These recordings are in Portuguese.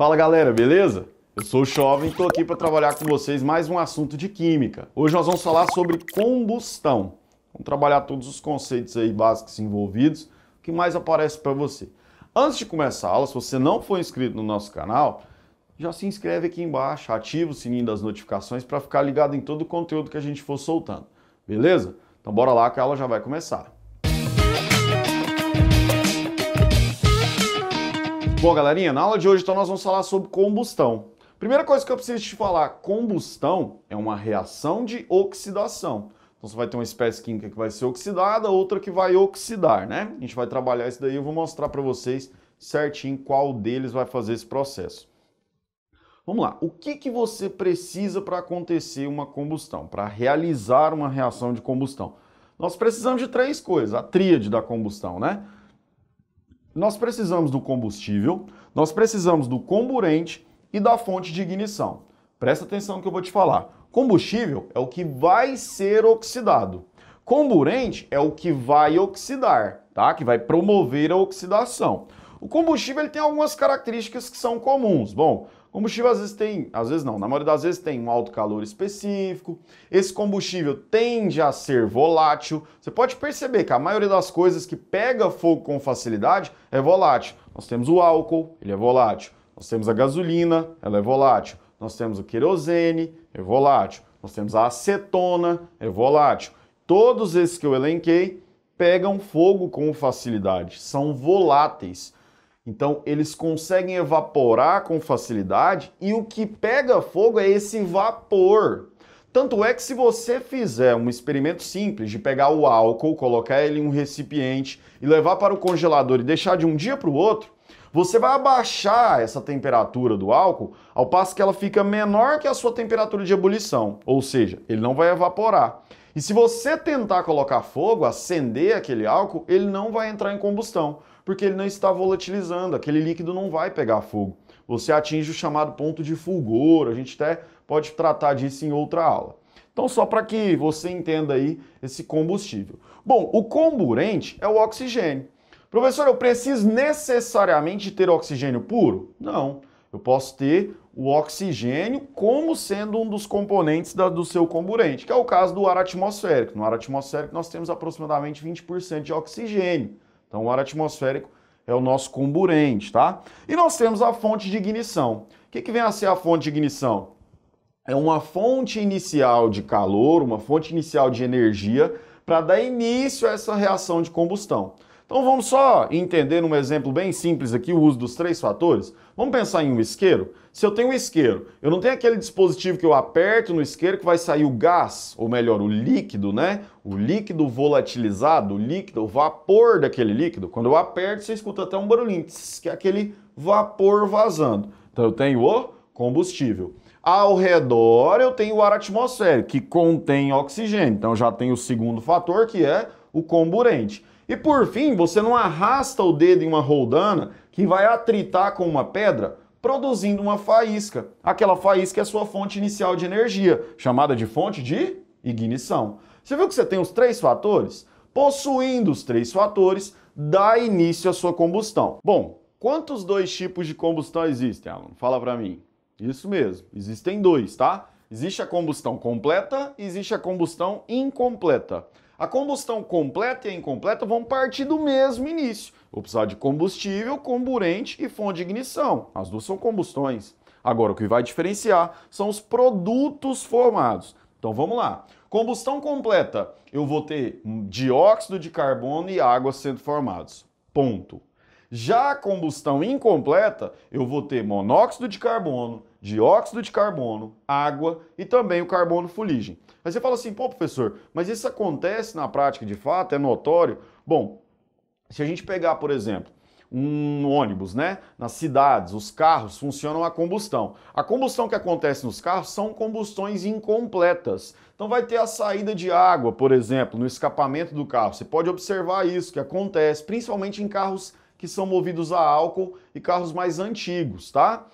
Fala galera, beleza? Eu sou o Chovem, e estou aqui para trabalhar com vocês mais um assunto de química. Hoje nós vamos falar sobre combustão. Vamos trabalhar todos os conceitos aí básicos envolvidos, o que mais aparece para você. Antes de começar a aula, se você não for inscrito no nosso canal, já se inscreve aqui embaixo, ativa o sininho das notificações para ficar ligado em todo o conteúdo que a gente for soltando. Beleza? Então bora lá que a aula já vai começar. Bom, galerinha, na aula de hoje então nós vamos falar sobre combustão. Primeira coisa que eu preciso te falar, combustão é uma reação de oxidação. Então você vai ter uma espécie química que vai ser oxidada, outra que vai oxidar, né? A gente vai trabalhar isso daí, eu vou mostrar para vocês certinho qual deles vai fazer esse processo. Vamos lá, o que, que você precisa para acontecer uma combustão, para realizar uma reação de combustão? Nós precisamos de três coisas, a tríade da combustão, né? nós precisamos do combustível, nós precisamos do comburente e da fonte de ignição. Presta atenção no que eu vou te falar. Combustível é o que vai ser oxidado. Comburente é o que vai oxidar, tá? Que vai promover a oxidação. O combustível ele tem algumas características que são comuns. Bom, combustível às vezes tem, às vezes não, na maioria das vezes tem um alto calor específico. Esse combustível tende a ser volátil. Você pode perceber que a maioria das coisas que pega fogo com facilidade é volátil. Nós temos o álcool, ele é volátil. Nós temos a gasolina, ela é volátil. Nós temos o querosene, é volátil. Nós temos a acetona, é volátil. Todos esses que eu elenquei pegam fogo com facilidade, são voláteis. Então, eles conseguem evaporar com facilidade e o que pega fogo é esse vapor. Tanto é que se você fizer um experimento simples de pegar o álcool, colocar ele em um recipiente e levar para o congelador e deixar de um dia para o outro, você vai abaixar essa temperatura do álcool ao passo que ela fica menor que a sua temperatura de ebulição, ou seja, ele não vai evaporar. E se você tentar colocar fogo, acender aquele álcool, ele não vai entrar em combustão porque ele não está volatilizando, aquele líquido não vai pegar fogo. Você atinge o chamado ponto de fulgor, a gente até pode tratar disso em outra aula. Então, só para que você entenda aí esse combustível. Bom, o comburente é o oxigênio. Professor, eu preciso necessariamente ter oxigênio puro? Não. Eu posso ter o oxigênio como sendo um dos componentes da, do seu comburente, que é o caso do ar atmosférico. No ar atmosférico, nós temos aproximadamente 20% de oxigênio. Então, o ar atmosférico é o nosso comburente, tá? E nós temos a fonte de ignição. O que, que vem a ser a fonte de ignição? É uma fonte inicial de calor, uma fonte inicial de energia para dar início a essa reação de combustão. Então vamos só entender um exemplo bem simples aqui, o uso dos três fatores. Vamos pensar em um isqueiro? Se eu tenho um isqueiro, eu não tenho aquele dispositivo que eu aperto no isqueiro que vai sair o gás, ou melhor, o líquido, né? O líquido volatilizado, o líquido, o vapor daquele líquido. Quando eu aperto, você escuta até um barulhinho, que é aquele vapor vazando. Então eu tenho o combustível. Ao redor eu tenho o ar atmosférico, que contém oxigênio. Então já tem o segundo fator, que é o comburente. E por fim, você não arrasta o dedo em uma roldana que vai atritar com uma pedra, produzindo uma faísca. Aquela faísca é a sua fonte inicial de energia, chamada de fonte de ignição. Você viu que você tem os três fatores? Possuindo os três fatores, dá início à sua combustão. Bom, quantos dois tipos de combustão existem, Alan? Fala para mim. Isso mesmo, existem dois, tá? Existe a combustão completa e existe a combustão incompleta. A combustão completa e a incompleta vão partir do mesmo início. Vou precisar de combustível, comburente e fonte de ignição. As duas são combustões. Agora, o que vai diferenciar são os produtos formados. Então vamos lá. Combustão completa, eu vou ter dióxido de carbono e água sendo formados. Ponto. Já a combustão incompleta, eu vou ter monóxido de carbono, dióxido de carbono, água e também o carbono fuligem. Aí você fala assim, pô, professor, mas isso acontece na prática de fato? É notório? Bom, se a gente pegar, por exemplo, um ônibus, né? Nas cidades, os carros funcionam a combustão. A combustão que acontece nos carros são combustões incompletas. Então vai ter a saída de água, por exemplo, no escapamento do carro. Você pode observar isso que acontece, principalmente em carros que são movidos a álcool e carros mais antigos, tá?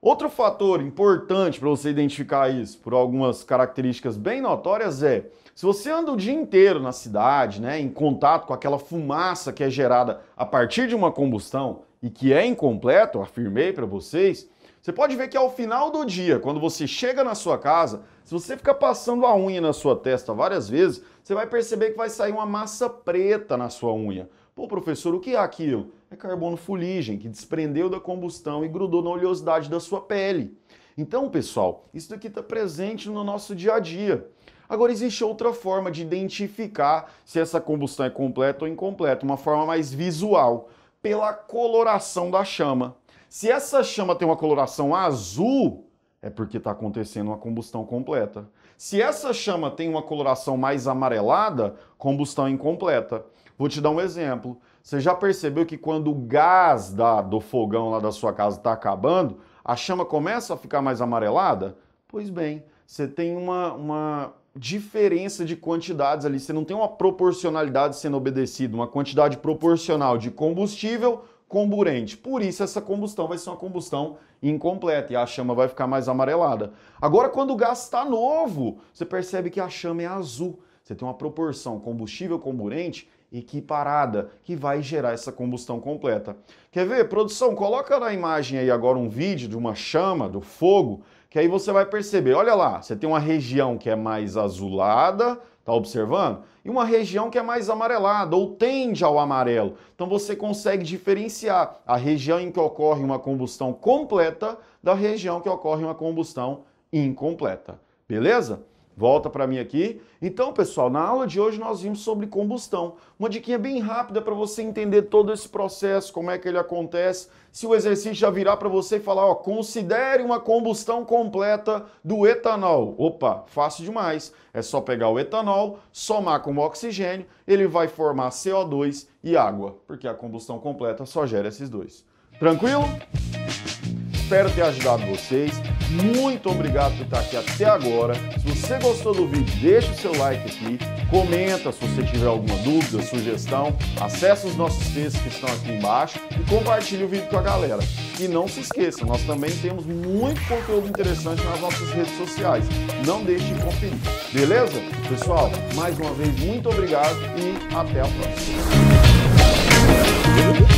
Outro fator importante para você identificar isso, por algumas características bem notórias, é se você anda o dia inteiro na cidade, né, em contato com aquela fumaça que é gerada a partir de uma combustão e que é incompleto, afirmei para vocês, você pode ver que ao final do dia, quando você chega na sua casa, se você ficar passando a unha na sua testa várias vezes, você vai perceber que vai sair uma massa preta na sua unha. Pô, professor, o que é aquilo? É carbono fuligem que desprendeu da combustão e grudou na oleosidade da sua pele. Então, pessoal, isso aqui está presente no nosso dia a dia. Agora, existe outra forma de identificar se essa combustão é completa ou incompleta, uma forma mais visual, pela coloração da chama. Se essa chama tem uma coloração azul, é porque está acontecendo uma combustão completa. Se essa chama tem uma coloração mais amarelada, combustão incompleta. Vou te dar um exemplo. Você já percebeu que quando o gás da, do fogão lá da sua casa está acabando, a chama começa a ficar mais amarelada? Pois bem, você tem uma, uma diferença de quantidades ali, você não tem uma proporcionalidade sendo obedecida, uma quantidade proporcional de combustível comburente. Por isso, essa combustão vai ser uma combustão incompleta e a chama vai ficar mais amarelada. Agora, quando o gás está novo, você percebe que a chama é azul. Você tem uma proporção combustível-comburente equiparada, que vai gerar essa combustão completa. Quer ver? Produção, coloca na imagem aí agora um vídeo de uma chama, do fogo, que aí você vai perceber, olha lá, você tem uma região que é mais azulada, tá observando? E uma região que é mais amarelada ou tende ao amarelo. Então você consegue diferenciar a região em que ocorre uma combustão completa da região que ocorre uma combustão incompleta. Beleza? Volta para mim aqui. Então, pessoal, na aula de hoje nós vimos sobre combustão. Uma diquinha bem rápida para você entender todo esse processo, como é que ele acontece. Se o exercício já virar para você e falar, ó, considere uma combustão completa do etanol. Opa, fácil demais. É só pegar o etanol, somar com o oxigênio, ele vai formar CO2 e água, porque a combustão completa só gera esses dois. Tranquilo? Espero ter ajudado vocês. Muito obrigado por estar aqui até agora. Se você gostou do vídeo, deixa o seu like aqui, comenta se você tiver alguma dúvida, sugestão, acesse os nossos textos que estão aqui embaixo e compartilhe o vídeo com a galera. E não se esqueça, nós também temos muito conteúdo interessante nas nossas redes sociais. Não deixe de conferir, beleza? Pessoal, mais uma vez, muito obrigado e até a próxima.